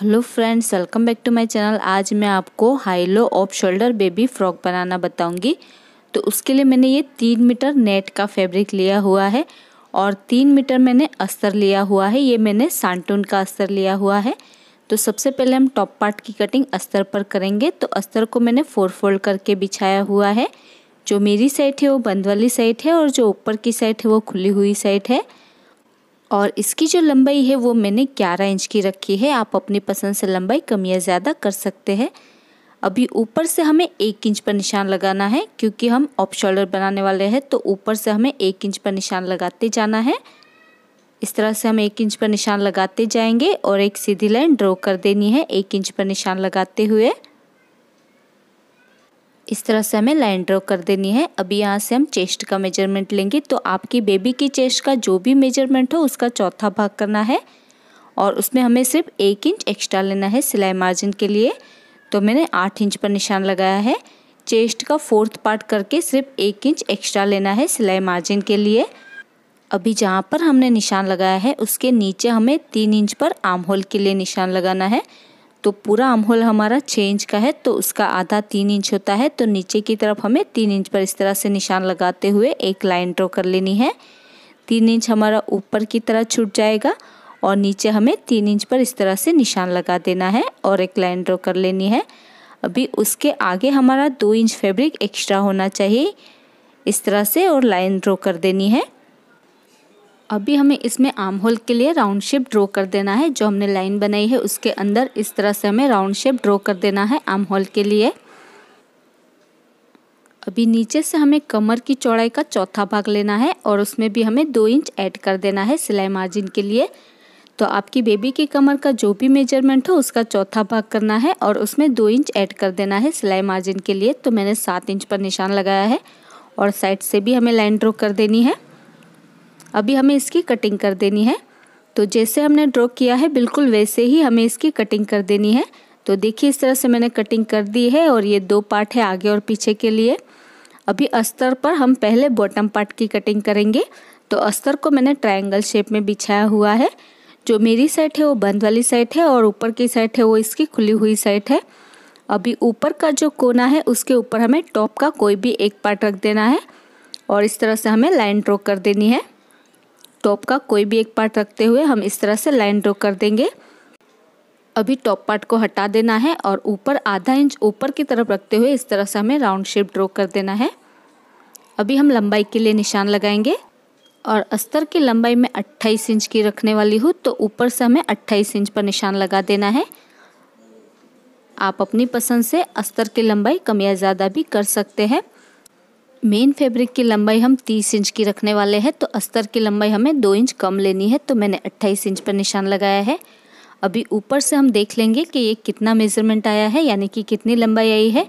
Hello friends welcome back to my channel आज मैं आपको high low off shoulder baby frock बनाना बताऊंगी तो उसके लिए मैंने ये तीन मीटर नेट का फैब्रिक लिया हुआ है और तीन मीटर मैंने अस्तर लिया हुआ है ये मैंने सांटून का अस्तर लिया हुआ है तो सबसे पहले हम टॉप पार्ट की कटिंग अस्तर पर करेंगे तो अस्तर को मैंने फोर फोल्ड करके बिछाया हुआ है जो मेरी साइड है वो बंद वाली साइड है और जो ऊपर की साइड है वो खुली हुई साइड है और इसकी जो लंबाई है वो मैंने ग्यारह इंच की रखी है आप अपनी पसंद से लंबाई कम या ज़्यादा कर सकते हैं अभी ऊपर से हमें एक इंच पर निशान लगाना है क्योंकि हम ऑफ शोल्डर बनाने वाले हैं तो ऊपर से हमें एक इंच पर निशान लगाते जाना है इस तरह से हम एक इंच पर निशान लगाते जाएंगे और एक सीधी लाइन ड्रॉ कर देनी है एक इंच पर निशान लगाते हुए इस तरह से हमें लाइन ड्रॉ कर देनी है अभी यहाँ से हम चेस्ट का मेजरमेंट लेंगे तो आपकी बेबी की चेस्ट का जो भी मेजरमेंट हो उसका चौथा भाग करना है और उसमें हमें सिर्फ एक इंच एक्स्ट्रा लेना है सिलाई मार्जिन के लिए तो मैंने आठ इंच पर निशान लगाया है चेस्ट का फोर्थ पार्ट करके सिर्फ एक इंच एक्स्ट्रा लेना है सिलाई मार्जिन के लिए अभी जहाँ पर हमने निशान लगाया है उसके नीचे हमें तीन इंच पर आर्म होल के लिए निशान लगाना है तो पूरा अमहोल हमारा छः इंच का है तो उसका आधा तीन इंच होता है तो नीचे की तरफ हमें तीन इंच पर इस तरह से निशान लगाते हुए एक लाइन ड्रॉ कर लेनी है तीन इंच हमारा ऊपर की तरह छूट जाएगा और नीचे हमें तीन इंच पर इस तरह से निशान लगा देना है और एक लाइन ड्रॉ कर लेनी है अभी उसके आगे हमारा दो इंच फैब्रिक एक्स्ट्रा होना चाहिए इस तरह से और लाइन ड्रॉ कर देनी है अभी हमें इसमें आर्म होल के लिए राउंड शेप ड्रॉ कर देना है जो हमने लाइन बनाई है उसके अंदर इस तरह से हमें राउंड शेप ड्रॉ कर देना है आर्म होल के लिए अभी नीचे से हमें कमर की चौड़ाई का चौथा भाग लेना है और उसमें भी हमें दो इंच ऐड कर देना है सिलाई मार्जिन के लिए तो आपकी बेबी की कमर का जो भी मेजरमेंट हो उसका चौथा भाग करना है और उसमें दो इंच ऐड कर देना है सिलाई मार्जिन के लिए तो मैंने सात इंच पर निशान लगाया है और साइड से भी हमें लाइन ड्रॉ कर देनी है अभी हमें इसकी कटिंग कर देनी है तो जैसे हमने ड्रॉ किया है बिल्कुल वैसे ही हमें इसकी कटिंग कर देनी है तो देखिए इस तरह से मैंने कटिंग कर दी है और ये दो पार्ट है आगे और पीछे के लिए अभी अस्तर पर हम पहले बॉटम पार्ट की कटिंग करेंगे तो अस्तर को मैंने ट्रायंगल शेप में बिछाया हुआ है जो मेरी साइड है वो बंद वाली साइड है और ऊपर की साइड है वो इसकी खुली हुई साइड है अभी ऊपर का जो कोना है उसके ऊपर हमें टॉप का कोई भी एक पार्ट रख देना है और इस तरह से हमें लाइन ड्रॉ कर देनी है टॉप का कोई भी एक पार्ट रखते हुए हम इस तरह से लाइन ड्रॉ कर देंगे अभी टॉप पार्ट को हटा देना है और ऊपर आधा इंच ऊपर की तरफ रखते हुए इस तरह से हमें राउंड शेप ड्रॉ कर देना है अभी हम लंबाई के लिए निशान लगाएंगे और अस्तर की लंबाई में 28 इंच की रखने वाली हूँ तो ऊपर से हमें 28 इंच पर निशान लगा देना है आप अपनी पसंद से अस्तर की लंबाई कम या ज़्यादा भी कर सकते हैं मेन फैब्रिक की लंबाई हम 30 इंच की रखने वाले हैं तो अस्तर की लंबाई हमें दो इंच कम लेनी है तो मैंने 28 इंच पर निशान लगाया है अभी ऊपर से हम देख लेंगे कि ये कितना मेज़रमेंट आया है यानी कि कितनी लंबाई आई है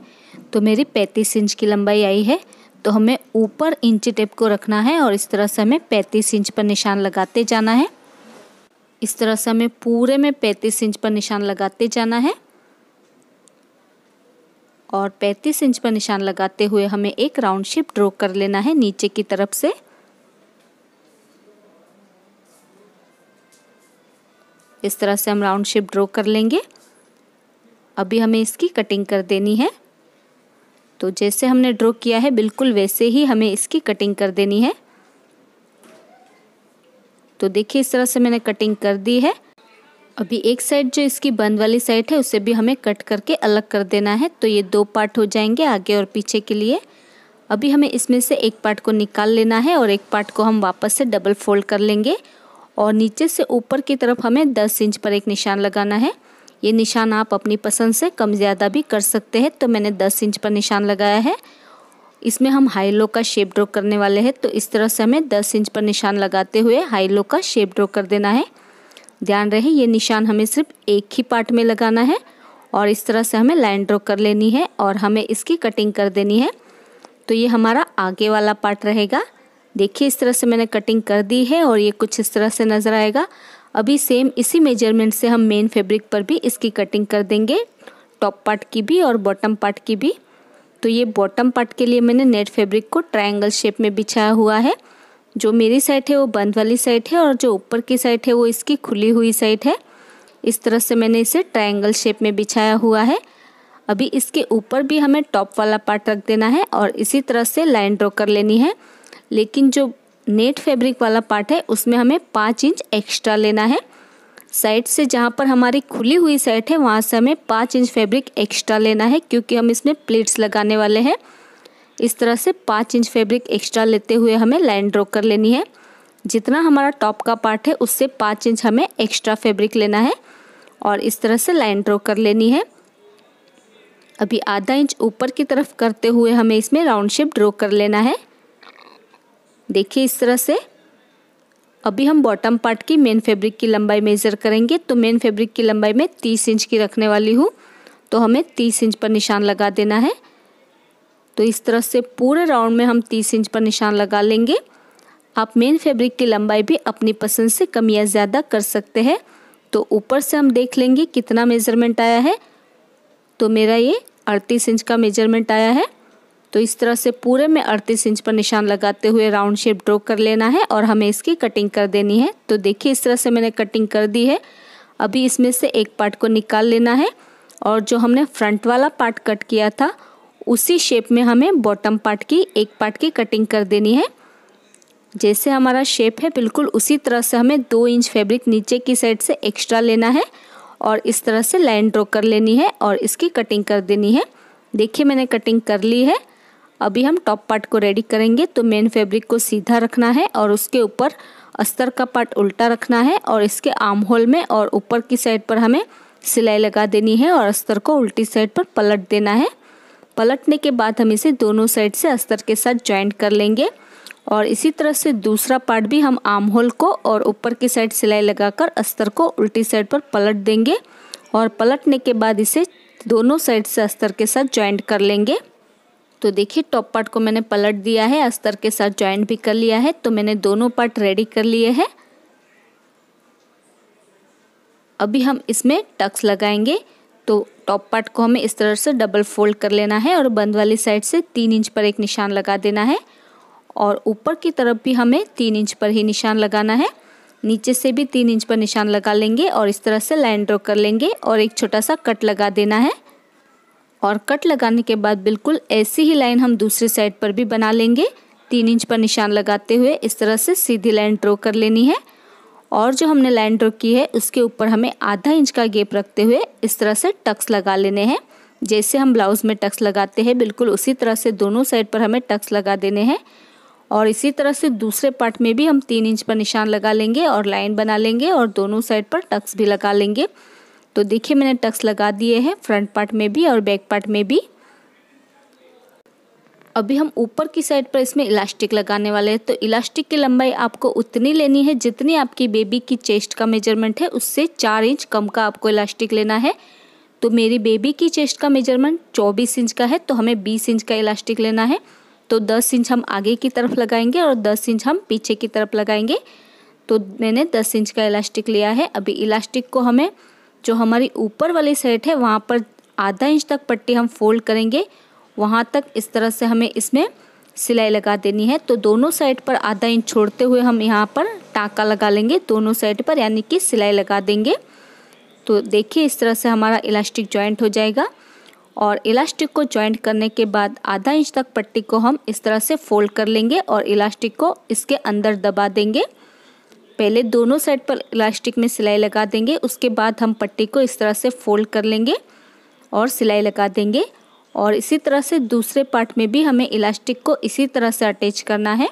तो मेरी 35 इंच की लंबाई आई है तो हमें ऊपर इंची टेप को रखना है और इस तरह से हमें पैंतीस इंच पर निशान लगाते जाना है इस तरह से हमें पूरे में पैंतीस इंच पर निशान लगाते जाना है और 35 इंच पर निशान लगाते हुए हमें एक राउंड शेप ड्रॉ कर लेना है नीचे की तरफ से इस तरह से हम राउंड शेप ड्रॉ कर लेंगे अभी हमें इसकी कटिंग कर देनी है तो जैसे हमने ड्रॉ किया है बिल्कुल वैसे ही हमें इसकी कटिंग कर देनी है तो देखिए इस तरह से मैंने कटिंग कर दी है अभी एक साइड जो इसकी बंद वाली साइड है उसे भी हमें कट करके अलग कर देना है तो ये दो पार्ट हो जाएंगे आगे और पीछे के लिए अभी हमें इसमें से एक पार्ट को निकाल लेना है और एक पार्ट को हम वापस से डबल फोल्ड कर लेंगे और नीचे से ऊपर की तरफ हमें 10 इंच पर एक निशान लगाना है ये निशान आप अपनी पसंद से कम ज़्यादा भी कर सकते हैं तो मैंने 10 इंच पर निशान लगाया है इसमें हम हाई लो का शेप ड्रॉ करने वाले हैं तो इस तरह से हमें 10 इंच पर निशान लगाते हुए हाई लो का शेप ड्रॉ कर देना है ध्यान रहे ये निशान हमें सिर्फ एक ही पार्ट में लगाना है और इस तरह से हमें लाइन ड्रॉ कर लेनी है और हमें इसकी कटिंग कर देनी है तो ये हमारा आगे वाला पार्ट रहेगा देखिए इस तरह से मैंने कटिंग कर दी है और ये कुछ इस तरह से नज़र आएगा अभी सेम इसी मेजरमेंट से हम मेन फैब्रिक पर भी इसकी कटिंग कर देंगे टॉप पार्ट की भी और बॉटम पार्ट की भी तो ये बॉटम पार्ट के लिए मैंने नेट फैब्रिक को ट्रायंगल शेप में बिछाया हुआ है जो मेरी साइट है वो बंद वाली साइट है और जो ऊपर की साइट है वो इसकी खुली हुई साइट है इस तरह से मैंने इसे ट्रायंगल शेप में बिछाया हुआ है अभी इसके ऊपर भी हमें टॉप वाला पार्ट रख देना है और इसी तरह से लाइन ड्रॉ कर लेनी है लेकिन जो नेट फैब्रिक वाला पार्ट है उसमें हमें पाँच इंच एक्स्ट्रा लेना है साइड से जहाँ पर हमारी खुली हुई साइड है वहाँ से हमें पाँच इंच फैब्रिक एक्स्ट्रा लेना है क्योंकि हम इसमें प्लेट्स लगाने वाले हैं इस तरह से पाँच इंच फैब्रिक एक्स्ट्रा लेते हुए हमें लाइन ड्रॉ कर लेनी है जितना हमारा टॉप का पार्ट है उससे पाँच इंच हमें एक्स्ट्रा फैब्रिक लेना है और इस तरह से लाइन ड्रॉ कर लेनी है अभी आधा इंच ऊपर की तरफ करते हुए हमें इसमें राउंड शेप ड्रॉ कर लेना है देखिए इस तरह से अभी हम बॉटम पार्ट की मेन फैब्रिक की लंबाई मेज़र करेंगे तो मेन फैब्रिक की लंबाई मैं तीस इंच की रखने वाली हूँ तो हमें तीस इंच पर निशान लगा देना है तो इस तरह से पूरे राउंड में हम तीस इंच पर निशान लगा लेंगे आप मेन फैब्रिक की लंबाई भी अपनी पसंद से कम या ज़्यादा कर सकते हैं तो ऊपर से हम देख लेंगे कितना मेज़रमेंट आया है तो मेरा ये अड़तीस इंच का मेजरमेंट आया है तो इस तरह से पूरे में अड़तीस इंच पर निशान लगाते हुए राउंड शेप ड्रॉ कर लेना है और हमें इसकी कटिंग कर देनी है तो देखिए इस तरह से मैंने कटिंग कर दी है अभी इसमें से एक पार्ट को निकाल लेना है और जो हमने फ्रंट वाला पार्ट कट किया था उसी शेप में हमें बॉटम पार्ट की एक पार्ट की कटिंग कर देनी है जैसे हमारा शेप है बिल्कुल उसी तरह से हमें दो इंच फैब्रिक नीचे की साइड से एक्स्ट्रा लेना है और इस तरह से लाइन ड्रॉ कर लेनी है और इसकी कटिंग कर देनी है देखिए मैंने कटिंग कर ली है अभी हम टॉप पार्ट को रेडी करेंगे तो मेन फैब्रिक को सीधा रखना है और उसके ऊपर अस्तर का पार्ट उल्टा रखना है और इसके आर्म होल में और ऊपर की साइड पर हमें सिलाई लगा देनी है और अस्तर को उल्टी साइड पर पलट देना है पलटने के बाद हम इसे दोनों साइड से अस्तर के साथ ज्वाइंट कर लेंगे और इसी तरह से दूसरा पार्ट भी हम आर्म होल को और ऊपर की साइड सिलाई लगाकर अस्तर को उल्टी साइड पर पलट देंगे और पलटने के बाद इसे दोनों साइड से अस्तर के साथ ज्वाइंट कर लेंगे तो देखिए टॉप पार्ट को मैंने पलट दिया है अस्तर के साथ ज्वाइंट भी कर लिया है तो मैंने दोनों पार्ट रेडी कर लिए हैं अभी हम इसमें टक्स लगाएंगे तो टॉप पार्ट को हमें इस तरह से डबल फोल्ड कर लेना है और बंद वाली साइड से तीन इंच पर एक निशान लगा देना है और ऊपर की तरफ भी हमें तीन इंच पर ही निशान लगाना है नीचे से भी तीन इंच पर निशान लगा लेंगे और इस तरह से लाइन ड्रॉ कर लेंगे और एक छोटा सा कट लगा देना है और कट लगाने के बाद बिल्कुल ऐसी ही लाइन हम दूसरी साइड पर भी बना लेंगे तीन इंच पर निशान लगाते हुए इस तरह से सीधी लाइन ड्रॉ कर लेनी है और जो हमने लाइन ड्रॉ की है उसके ऊपर हमें आधा इंच का गेप रखते हुए इस तरह से टक्स लगा लेने हैं जैसे हम ब्लाउज़ में टक्स लगाते हैं बिल्कुल उसी तरह से दोनों साइड पर हमें टक्स लगा देने हैं और इसी तरह से दूसरे पार्ट में भी हम तीन इंच पर निशान लगा लेंगे और लाइन बना लेंगे और दोनों साइड पर टक्स भी लगा लेंगे तो देखिए मैंने टक्स लगा दिए हैं फ्रंट पार्ट में भी और बैक पार्ट में भी अभी हम ऊपर की साइड पर इसमें इलास्टिक लगाने वाले हैं तो इलास्टिक की लंबाई आपको उतनी लेनी है जितनी आपकी बेबी की चेस्ट का मेजरमेंट है उससे चार इंच कम का आपको इलास्टिक लेना है तो मेरी बेबी की चेस्ट का मेजरमेंट चौबीस इंच का है तो हमें बीस इंच का इलास्टिक लेना है तो दस इंच हम आगे की तरफ लगाएंगे और दस इंच हम पीछे की तरफ लगाएंगे तो मैंने दस इंच का इलास्टिक लिया है अभी इलास्टिक को हमें जो हमारी ऊपर वाली सेट है वहाँ पर आधा इंच तक पट्टी हम फोल्ड करेंगे वहाँ तक इस तरह से हमें इसमें सिलाई लगा देनी है तो दोनों साइड पर आधा इंच छोड़ते हुए हम यहाँ पर टाँका लगा लेंगे दोनों साइड पर यानी कि सिलाई लगा देंगे तो देखिए इस तरह से हमारा इलास्टिक जॉइंट हो जाएगा और इलास्टिक को ज्वाइंट करने के बाद आधा इंच तक पट्टी को हम इस तरह से फोल्ड कर लेंगे और इलास्टिक को इसके अंदर दबा देंगे पहले दोनों साइड पर इलास्टिक में सिलाई लगा देंगे उसके बाद हम पट्टी को इस तरह से फोल्ड कर लेंगे और सिलाई लगा देंगे और इसी तरह से दूसरे पार्ट में भी हमें इलास्टिक को इसी तरह से अटैच करना है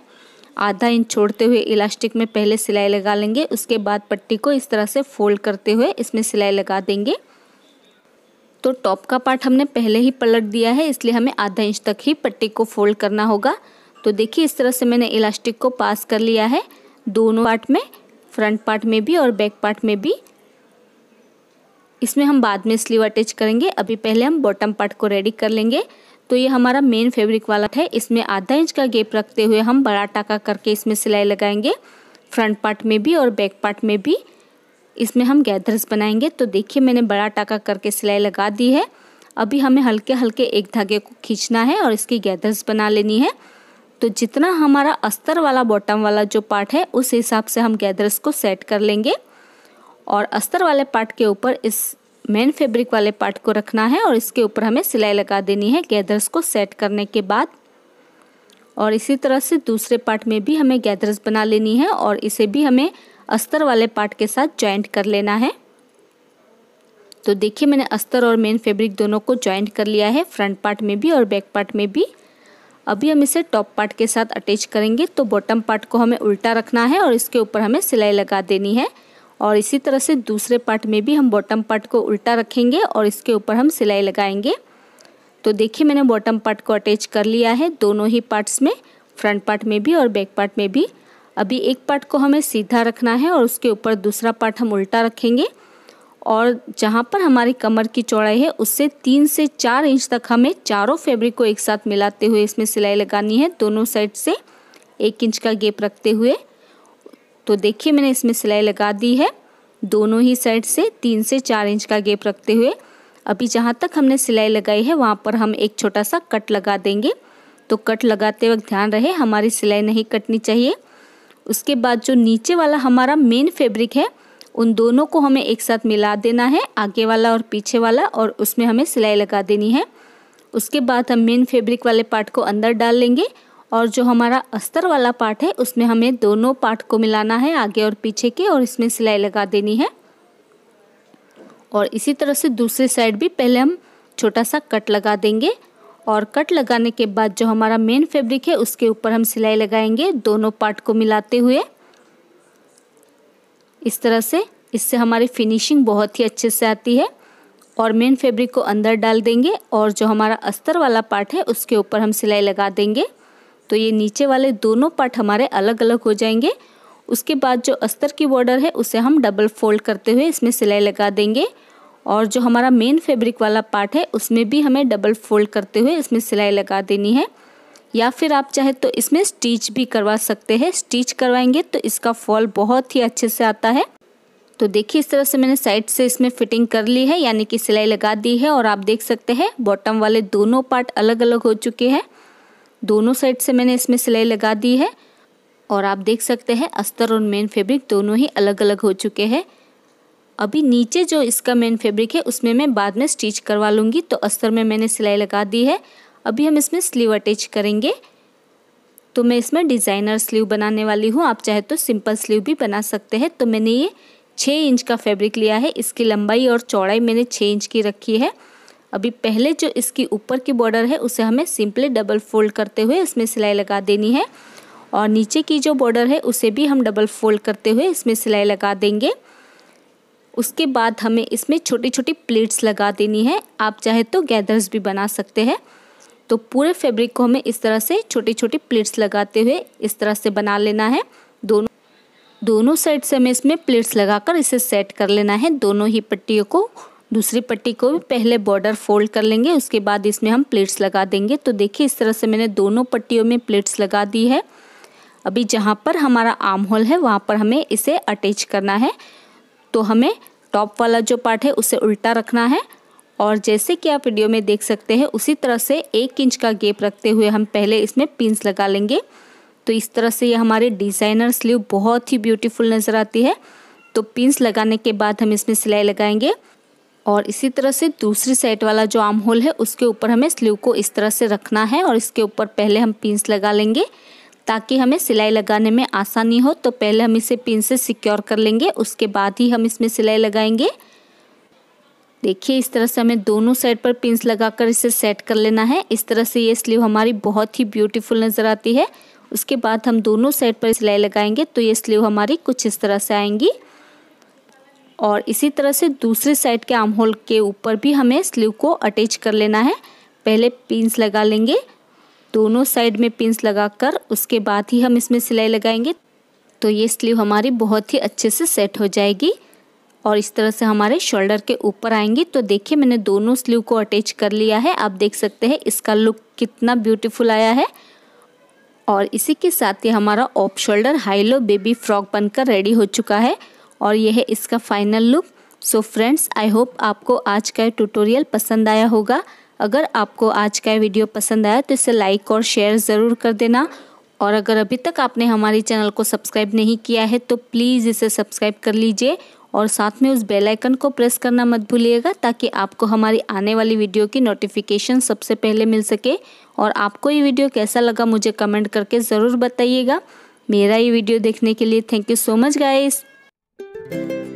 आधा इंच छोड़ते हुए इलास्टिक में पहले सिलाई लगा लेंगे उसके बाद पट्टी को इस तरह से फोल्ड करते हुए इसमें सिलाई लगा देंगे तो टॉप का पार्ट हमने पहले ही पलट दिया है इसलिए हमें आधा इंच तक ही पट्टी को फोल्ड करना होगा तो देखिए इस तरह से मैंने इलास्टिक को पास कर लिया है दोनों पार्ट में फ्रंट पार्ट में भी और बैक पार्ट में भी इसमें हम बाद में स्लीव अटैच करेंगे अभी पहले हम बॉटम पार्ट को रेडी कर लेंगे तो ये हमारा मेन फैब्रिक वाला है इसमें आधा इंच का गेप रखते हुए हम बड़ा टाका करके इसमें सिलाई लगाएंगे फ्रंट पार्ट में भी और बैक पार्ट में भी इसमें हम गैदर्स बनाएंगे तो देखिए मैंने बड़ा टाका करके सिलाई लगा दी है अभी हमें हल्के हल्के एक धागे को खींचना है और इसकी गैदर्स बना लेनी है तो जितना हमारा अस्तर वाला बॉटम वाला जो पार्ट है उस हिसाब से हम गैदर्स को सेट कर लेंगे और अस्तर वाले पार्ट के ऊपर इस मेन फैब्रिक वाले पार्ट को रखना है और इसके ऊपर हमें सिलाई लगा देनी है गैदर्स को सेट करने के बाद और इसी तरह से दूसरे पार्ट में भी हमें गैदर्स बना लेनी है और इसे भी हमें अस्तर वाले पार्ट के साथ जॉइंट कर लेना है तो देखिए मैंने अस्तर और मेन फैब्रिक दोनों को जॉइंट कर लिया है फ्रंट पार्ट में भी और बैक पार्ट में भी अभी हम इसे टॉप पार्ट के साथ अटैच करेंगे तो बॉटम पार्ट को हमें उल्टा रखना है और इसके ऊपर हमें सिलाई लगा देनी है और इसी तरह से दूसरे पार्ट में भी हम बॉटम पार्ट को उल्टा रखेंगे और इसके ऊपर हम सिलाई लगाएंगे तो देखिए मैंने बॉटम पार्ट को अटैच कर लिया है दोनों ही पार्ट्स में फ्रंट पार्ट में भी और बैक पार्ट में भी अभी एक पार्ट को हमें सीधा रखना है और उसके ऊपर दूसरा पार्ट हम उल्टा रखेंगे और जहाँ पर हमारी कमर की चौड़ाई है उससे तीन से चार इंच तक हमें चारों फैब्रिक को एक साथ मिलाते हुए इसमें सिलाई लगानी है दोनों साइड से एक इंच का गेप रखते हुए तो देखिए मैंने इसमें सिलाई लगा दी है दोनों ही साइड से तीन से चार इंच का गेप रखते हुए अभी जहाँ तक हमने सिलाई लगाई है वहाँ पर हम एक छोटा सा कट लगा देंगे तो कट लगाते वक्त ध्यान रहे हमारी सिलाई नहीं कटनी चाहिए उसके बाद जो नीचे वाला हमारा मेन फैब्रिक है उन दोनों को हमें एक साथ मिला देना है आगे वाला और पीछे वाला और उसमें हमें सिलाई लगा देनी है उसके बाद हम मेन फैब्रिक वाले पार्ट को अंदर डाल लेंगे और जो हमारा अस्तर वाला पार्ट है उसमें हमें दोनों पार्ट को मिलाना है आगे और पीछे के और इसमें सिलाई लगा देनी है और इसी तरह से दूसरी साइड भी पहले हम छोटा सा कट लगा देंगे और कट लगाने के बाद जो हमारा मेन फैब्रिक है उसके ऊपर हम सिलाई लगाएंगे दोनों पार्ट को मिलाते हुए इस तरह से इससे हमारी फिनिशिंग बहुत ही अच्छे से आती है और मेन फैब्रिक को अंदर डाल देंगे और जो हमारा अस्तर वाला पार्ट है उसके ऊपर हम सिलाई लगा देंगे तो ये नीचे वाले दोनों पार्ट हमारे अलग अलग हो जाएंगे उसके बाद जो अस्तर की बॉर्डर है उसे हम डबल फोल्ड करते हुए इसमें सिलाई लगा देंगे और जो हमारा मेन फैब्रिक वाला पार्ट है उसमें भी हमें डबल फोल्ड करते हुए इसमें सिलाई लगा देनी है या फिर आप चाहे तो इसमें स्टिच भी करवा सकते हैं स्टिच करवाएंगे तो इसका फॉल बहुत ही अच्छे से आता है तो देखिए इस तरह से मैंने साइड से इसमें फिटिंग कर ली है यानी कि सिलाई लगा दी है और आप देख सकते हैं बॉटम वाले दोनों पार्ट अलग अलग हो चुके हैं दोनों साइड से मैंने इसमें सिलाई लगा दी है और आप देख सकते हैं अस्तर और मेन फैब्रिक दोनों ही अलग अलग हो चुके हैं अभी नीचे जो इसका मेन फैब्रिक है उसमें मैं बाद में स्टिच करवा लूँगी तो अस्तर में मैंने सिलाई लगा दी है अभी हम इसमें स्लीव अटैच करेंगे तो मैं इसमें डिज़ाइनर स्लीव बनाने वाली हूँ आप चाहे तो सिंपल स्लीव भी बना सकते हैं तो मैंने ये छः इंच का फैब्रिक लिया है इसकी लंबाई और चौड़ाई मैंने छः इंच की रखी है अभी पहले जो इसकी ऊपर की बॉर्डर है उसे हमें सिंपली डबल फोल्ड करते हुए इसमें सिलाई लगा देनी है और नीचे की जो बॉर्डर है उसे भी हम डबल फोल्ड करते हुए इसमें सिलाई लगा देंगे उसके बाद हमें इसमें छोटी छोटी प्लेट्स लगा देनी है आप चाहे तो गैदर्स भी बना सकते हैं तो पूरे फैब्रिक को हमें इस तरह से छोटी छोटी प्लेट्स लगाते हुए इस तरह से बना लेना है दोनों दोनों साइड से हमें इसमें प्लेट्स लगाकर इसे सेट कर लेना है दोनों ही पट्टियों को दूसरी पट्टी को भी पहले बॉर्डर फोल्ड कर लेंगे उसके बाद इसमें हम प्लेट्स लगा देंगे तो देखिए इस तरह से मैंने दोनों पट्टियों में प्लेट्स लगा दी है अभी जहाँ पर हमारा आर्म होल है वहाँ पर हमें इसे अटैच करना है तो हमें टॉप वाला जो पार्ट है उसे उल्टा रखना है और जैसे कि आप वीडियो में देख सकते हैं उसी तरह से एक इंच का गेप रखते हुए हम पहले इसमें पिंस लगा लेंगे तो इस तरह से ये हमारे डिज़ाइनर स्लीव बहुत ही ब्यूटीफुल नज़र आती है तो पिंस लगाने के बाद हम इसमें सिलाई लगाएंगे और इसी तरह से दूसरी साइड वाला जो आर्म होल है उसके ऊपर हमें स्लीव को इस तरह से रखना है और इसके ऊपर पहले हम पिंस लगा लेंगे ताकि हमें सिलाई लगाने में आसानी हो तो पहले हम इसे पिन से सिक्योर कर लेंगे उसके बाद ही हम इसमें सिलाई लगाएंगे देखिए इस तरह से हमें दोनों साइड पर पिंस लगाकर इसे सेट कर लेना है इस तरह से ये स्लीव हमारी बहुत ही ब्यूटीफुल नज़र आती है उसके बाद हम दोनों साइड पर सिलाई लगाएंगे तो ये स्लीव हमारी कुछ इस तरह से आएंगी और इसी तरह से दूसरे साइड के आर्म होल के ऊपर भी हमें स्लीव को अटैच कर लेना है पहले पिंस लगा लेंगे दोनों साइड में पिंस लगाकर उसके बाद ही हम इसमें सिलाई लगाएंगे तो ये स्लीव हमारी बहुत ही अच्छे से सेट हो जाएगी और इस तरह से हमारे शोल्डर के ऊपर आएंगी तो देखिए मैंने दोनों स्लीव को अटैच कर लिया है आप देख सकते हैं इसका लुक कितना ब्यूटीफुल आया है और इसी के साथ ही हमारा off shoulder high low baby frock बनकर रेडी हो चुका है और यह है इसका final look so friends I hope आपको आज का ट्यूटोरियल पसंद आया होगा अगर आपको आज का वीडियो पसंद आया तो इसे लाइक और शेयर ज़रूर कर देना और अगर अभी तक आपने हमारे चैनल को सब्सक्राइब नहीं किया है तो प्लीज़ इसे सब्सक्राइब कर लीजिए और साथ में उस बेल आइकन को प्रेस करना मत भूलिएगा ताकि आपको हमारी आने वाली वीडियो की नोटिफिकेशन सबसे पहले मिल सके और आपको ये वीडियो कैसा लगा मुझे कमेंट करके ज़रूर बताइएगा मेरा ये वीडियो देखने के लिए thank you so much guys Thank you.